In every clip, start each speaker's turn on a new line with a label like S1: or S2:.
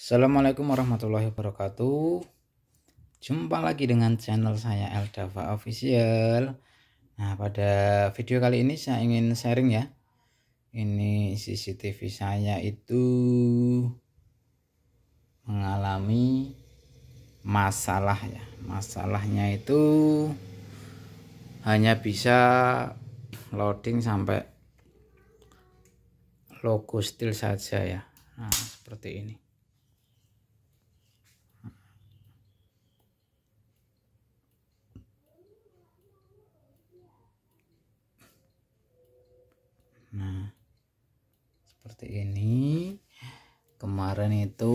S1: Assalamualaikum warahmatullahi wabarakatuh Jumpa lagi dengan channel saya Eldava Official Nah pada video kali ini saya ingin sharing ya Ini CCTV saya itu Mengalami masalah ya Masalahnya itu Hanya bisa loading sampai logo still saja ya Nah seperti ini seperti ini kemarin itu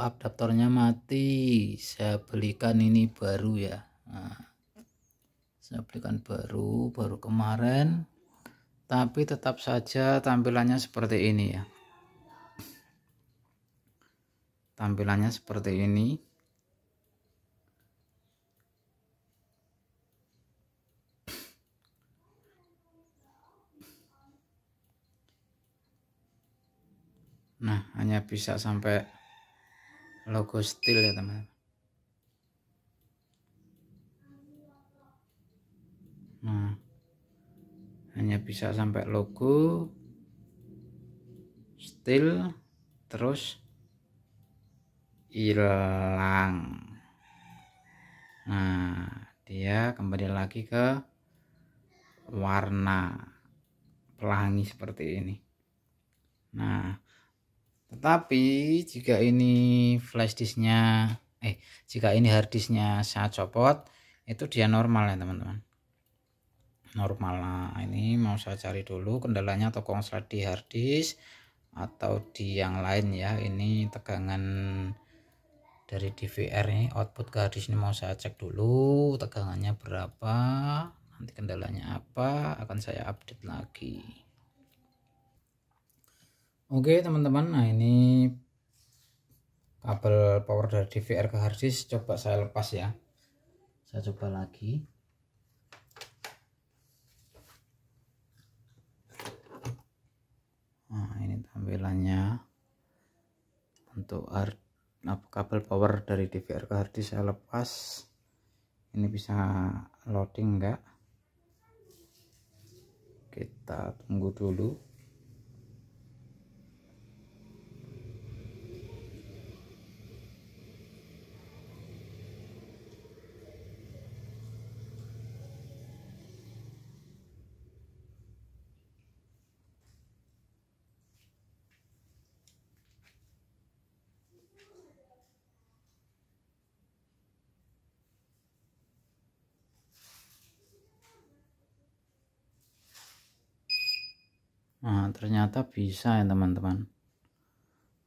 S1: adaptornya mati saya belikan ini baru ya nah, saya belikan baru baru kemarin tapi tetap saja tampilannya seperti ini ya tampilannya seperti ini nah hanya bisa sampai logo steel ya teman-teman nah hanya bisa sampai logo steel terus hilang nah dia kembali lagi ke warna pelangi seperti ini nah tetapi jika ini flash disknya eh jika ini hard disknya saya copot itu dia normal ya teman-teman normal lah. ini mau saya cari dulu kendalanya atau konslet di hard disk atau di yang lain ya ini tegangan dari DVR ini output ke hard disk ini mau saya cek dulu tegangannya berapa nanti kendalanya apa akan saya update lagi Oke teman-teman, nah ini kabel power dari DVR ke harddisk coba saya lepas ya. Saya coba lagi. Nah, ini tampilannya untuk hard kabel power dari DVR ke harddisk saya lepas. Ini bisa loading enggak? Kita tunggu dulu. Nah, ternyata bisa ya teman-teman.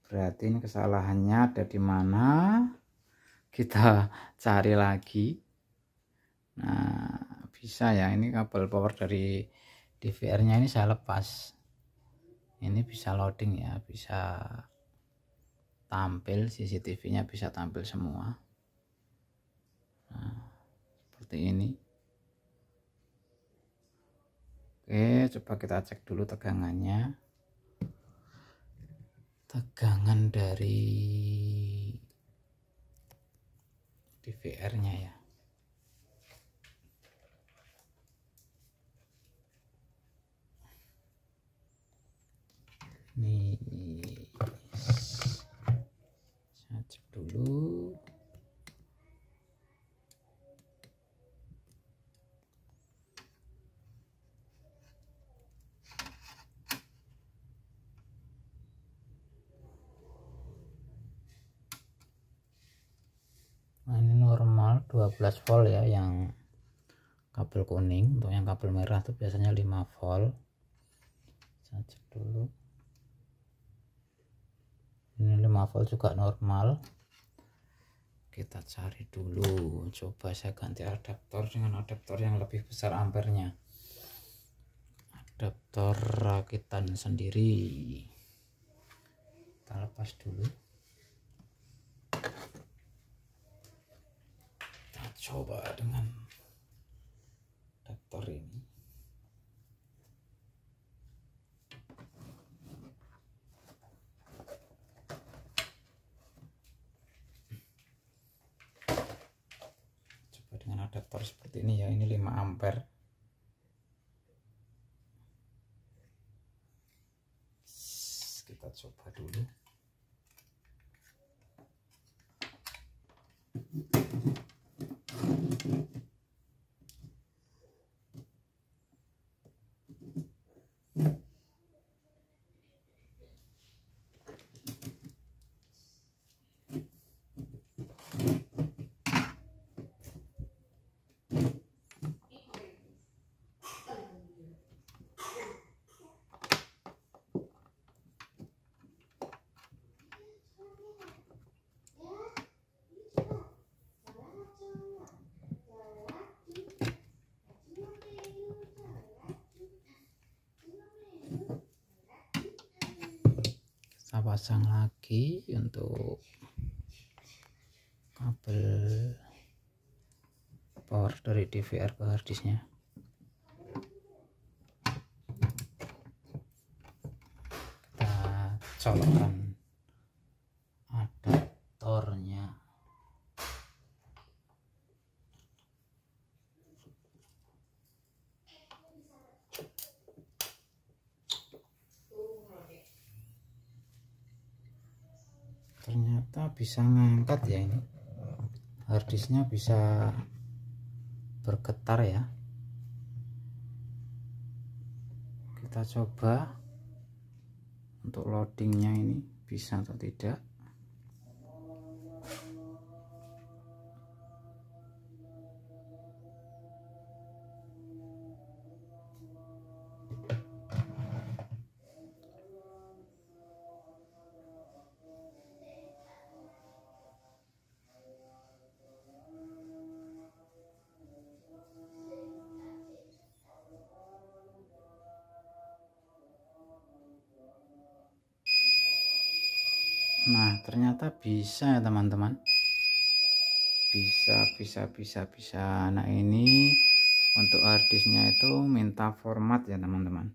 S1: Berarti ini kesalahannya ada di mana? Kita cari lagi. Nah, bisa ya ini kabel power dari DVR-nya ini saya lepas. Ini bisa loading ya, bisa tampil CCTV-nya bisa tampil semua. Nah, seperti ini. coba kita cek dulu tegangannya tegangan dari DVR nya ya 12 volt ya yang kabel kuning untuk yang kabel merah itu biasanya 5 volt saya dulu ini 5 volt juga normal kita cari dulu coba saya ganti adaptor dengan adaptor yang lebih besar ampernya adaptor rakitan sendiri kita lepas dulu coba dengan adaptor ini coba dengan adaptor seperti ini ya ini 5 ampere kita coba dulu Thank you. pasang lagi untuk kabel power dari DVR ke harddisknya kita colokkan kita bisa ngangkat ya ini harddisknya bisa bergetar ya kita coba untuk loadingnya ini bisa atau tidak Nah, ternyata bisa ya teman-teman. Bisa, bisa, bisa, bisa. Nah, ini untuk harddisknya itu minta format ya teman-teman.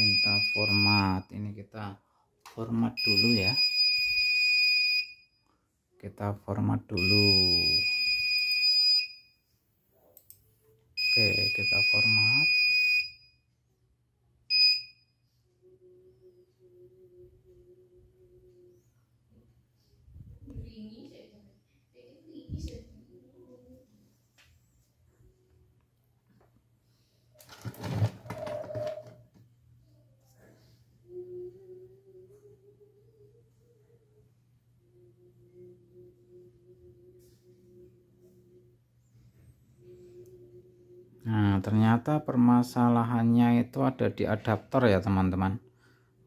S1: Minta format. Ini kita format dulu ya. Kita format dulu. Oke, kita format. Nah, ternyata permasalahannya itu ada di adaptor ya, teman-teman.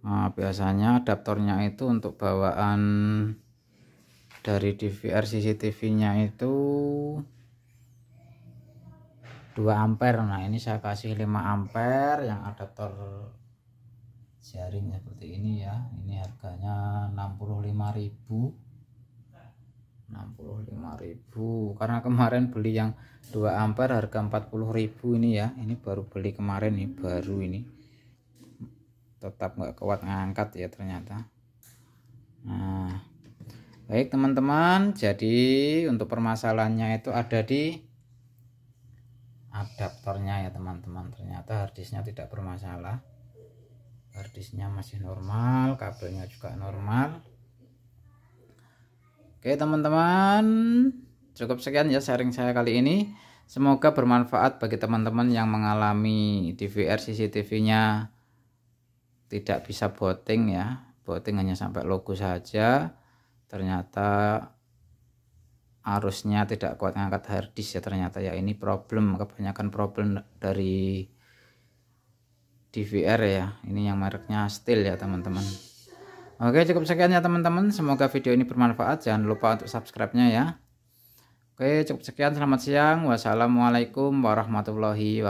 S1: Nah, biasanya adaptornya itu untuk bawaan dari DVR CCTV-nya itu 2 ampere. Nah, ini saya kasih 5 ampere yang adaptor jaring seperti ini ya. Ini harganya 65.000 65.000 karena kemarin beli yang 2 ampere harga 40.000 ini ya ini baru beli kemarin nih baru ini tetap nggak kuat ngangkat ya ternyata nah baik teman-teman jadi untuk permasalahannya itu ada di adaptornya ya teman-teman ternyata harddisknya tidak bermasalah harddisknya masih normal kabelnya juga normal Oke teman-teman, cukup sekian ya sharing saya kali ini. Semoga bermanfaat bagi teman-teman yang mengalami DVR CCTV-nya tidak bisa boting ya. Boting hanya sampai logo saja. Ternyata arusnya tidak kuat ngangkat harddisk ya ternyata ya ini problem kebanyakan problem dari DVR ya. Ini yang mereknya Steel ya teman-teman. Oke cukup sekian ya teman-teman semoga video ini bermanfaat jangan lupa untuk subscribe-nya ya. Oke cukup sekian selamat siang wassalamualaikum warahmatullahi wabarakatuh.